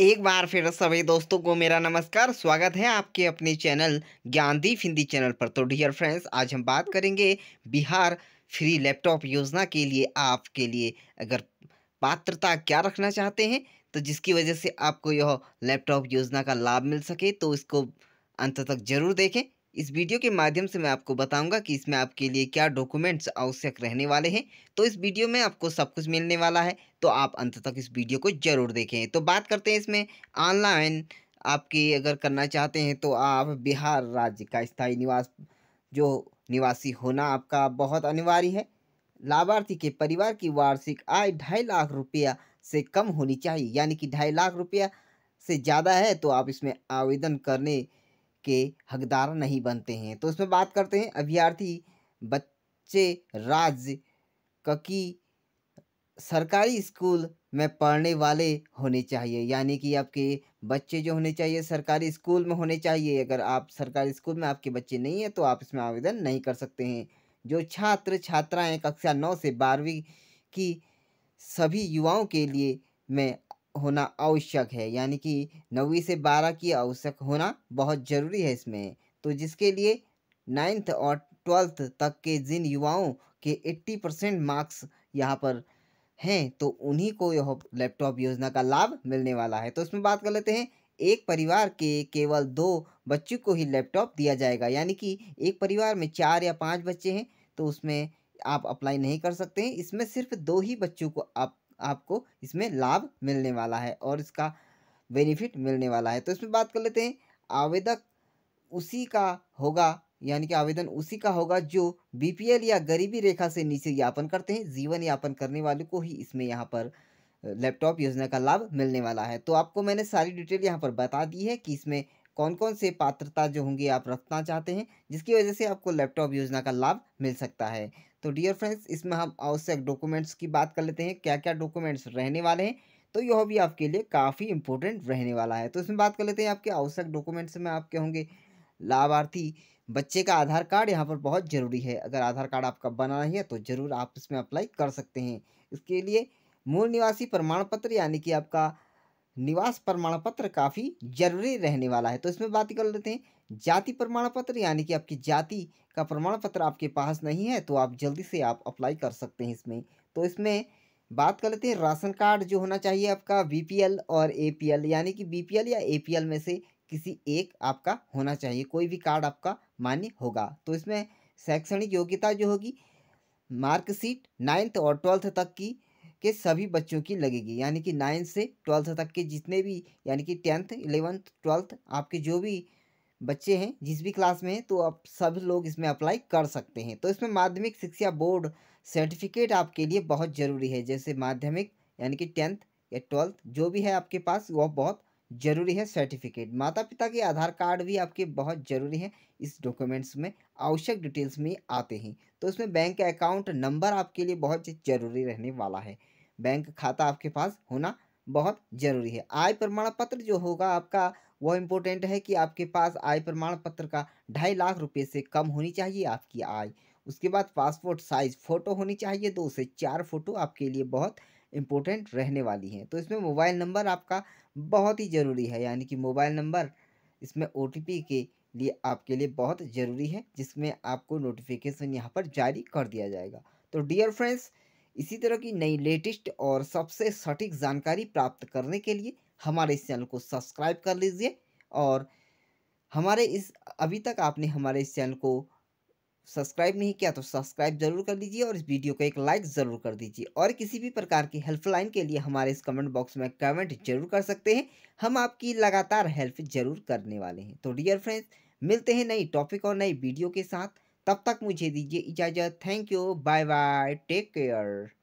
एक बार फिर सभी दोस्तों को मेरा नमस्कार स्वागत है आपके अपने चैनल ज्ञानदीप हिंदी चैनल पर तो डियर फ्रेंड्स आज हम बात करेंगे बिहार फ्री लैपटॉप योजना के लिए आपके लिए अगर पात्रता क्या रखना चाहते हैं तो जिसकी वजह से आपको यह लैपटॉप योजना का लाभ मिल सके तो इसको अंत तक जरूर देखें इस वीडियो के माध्यम से मैं आपको बताऊंगा कि इसमें आपके लिए क्या डॉक्यूमेंट्स आवश्यक रहने वाले हैं तो इस वीडियो में आपको सब कुछ मिलने वाला है तो आप अंत तक इस वीडियो को ज़रूर देखें तो बात करते हैं इसमें ऑनलाइन आपकी अगर करना चाहते हैं तो आप बिहार राज्य का स्थायी निवास जो निवासी होना आपका बहुत अनिवार्य है लाभार्थी के परिवार की वार्षिक आय ढाई लाख रुपया से कम होनी चाहिए यानी कि ढाई लाख रुपया से ज़्यादा है तो आप इसमें आवेदन करने के हकदार नहीं बनते हैं तो उसमें बात करते हैं अभ्यर्थी बच्चे राज्य ककी सरकारी स्कूल में पढ़ने वाले होने चाहिए यानी कि आपके बच्चे जो होने चाहिए सरकारी स्कूल में होने चाहिए अगर आप सरकारी स्कूल में आपके बच्चे नहीं हैं तो आप इसमें आवेदन नहीं कर सकते हैं जो छात्र छात्राएं कक्षा नौ से बारहवीं की सभी युवाओं के लिए मैं होना आवश्यक है यानी कि नौवीं से बारह की आवश्यक होना बहुत ज़रूरी है इसमें तो जिसके लिए नाइन्थ और ट्वेल्थ तक के जिन युवाओं के एट्टी परसेंट मार्क्स यहाँ पर हैं तो उन्हीं को यह लैपटॉप योजना का लाभ मिलने वाला है तो इसमें बात कर लेते हैं एक परिवार के केवल दो बच्चों को ही लैपटॉप दिया जाएगा यानी कि एक परिवार में चार या पाँच बच्चे हैं तो उसमें आप अप्लाई नहीं कर सकते हैं इसमें सिर्फ दो ही बच्चों को आप आपको इसमें लाभ मिलने वाला है और इसका बेनिफिट मिलने वाला है तो इसमें बात कर लेते हैं आवेदक उसी का होगा यानी कि आवेदन उसी का होगा जो बीपीएल या गरीबी रेखा से नीचे यापन करते हैं जीवन यापन करने वाले को ही इसमें यहाँ पर लैपटॉप योजना का लाभ मिलने वाला है तो आपको मैंने सारी डिटेल यहाँ पर बता दी है कि इसमें कौन कौन से पात्रता जो होंगे आप रखना चाहते हैं जिसकी वजह से आपको लैपटॉप योजना का लाभ मिल सकता है तो डियर फ्रेंड्स इसमें हम आवश्यक डॉक्यूमेंट्स की बात कर लेते हैं क्या क्या डॉक्यूमेंट्स रहने वाले हैं तो यह भी आपके लिए काफ़ी इंपॉर्टेंट रहने वाला है तो इसमें बात कर लेते हैं आपके आवश्यक डॉक्यूमेंट्स में आपके होंगे लाभार्थी बच्चे का आधार कार्ड यहाँ पर बहुत ज़रूरी है अगर आधार कार्ड आपका बना नहीं है तो ज़रूर आप इसमें अप्लाई कर सकते हैं इसके लिए मूल निवासी प्रमाण पत्र यानी कि आपका निवास प्रमाण पत्र काफ़ी ज़रूरी रहने वाला है तो इसमें बात कर लेते हैं जाति प्रमाण पत्र यानी कि आपकी जाति का प्रमाण पत्र आपके पास नहीं है तो आप जल्दी से आप अप्लाई कर सकते हैं इसमें तो इसमें बात कर लेते हैं राशन कार्ड जो होना चाहिए आपका बी और ए यानी कि बी या ए में से किसी एक आपका होना चाहिए कोई भी कार्ड आपका मान्य होगा तो इसमें शैक्षणिक योग्यता जो होगी मार्कशीट नाइन्थ और ट्वेल्थ तक की के सभी बच्चों की लगेगी यानी कि नाइन्थ से ट्वेल्थ तक के जितने भी यानी कि टेंथ इलेवेंथ ट्वेल्थ आपके जो भी बच्चे हैं जिस भी क्लास में हैं तो आप सभी लोग इसमें अप्लाई कर सकते हैं तो इसमें माध्यमिक शिक्षा बोर्ड सर्टिफिकेट आपके लिए बहुत ज़रूरी है जैसे माध्यमिक यानी कि टेंथ या ट्वेल्थ जो भी है आपके पास वह बहुत ज़रूरी है सर्टिफिकेट माता पिता के आधार कार्ड भी आपके बहुत ज़रूरी है इस डॉक्यूमेंट्स में आवश्यक डिटेल्स में आते हैं तो इसमें बैंक अकाउंट नंबर आपके लिए बहुत ज़रूरी रहने वाला है बैंक खाता आपके पास होना बहुत ज़रूरी है आय प्रमाण पत्र जो होगा आपका वह इम्पोर्टेंट है कि आपके पास आय प्रमाण पत्र का ढाई लाख रुपये से कम होनी चाहिए आपकी आय उसके बाद पासपोर्ट साइज़ फ़ोटो होनी चाहिए दो से चार फ़ोटो आपके लिए बहुत इम्पोर्टेंट रहने वाली हैं तो इसमें मोबाइल नंबर आपका बहुत ही ज़रूरी है यानी कि मोबाइल नंबर इसमें ओ के लिए आपके लिए बहुत ज़रूरी है जिसमें आपको नोटिफिकेशन यहाँ पर जारी कर दिया जाएगा तो डियर फ्रेंड्स इसी तरह की नई लेटेस्ट और सबसे सटीक जानकारी प्राप्त करने के लिए हमारे इस चैनल को सब्सक्राइब कर लीजिए और हमारे इस अभी तक आपने हमारे इस चैनल को सब्सक्राइब नहीं किया तो सब्सक्राइब जरूर कर लीजिए और इस वीडियो को एक लाइक ज़रूर कर दीजिए और किसी भी प्रकार की हेल्पलाइन के लिए हमारे इस कमेंट बॉक्स में कमेंट जरूर कर सकते हैं हम आपकी लगातार हेल्प जरूर करने वाले हैं तो डियर फ्रेंड्स मिलते हैं नई टॉपिक और नई वीडियो के साथ तब तक मुझे दीजिए इजाज़त thank you bye bye take care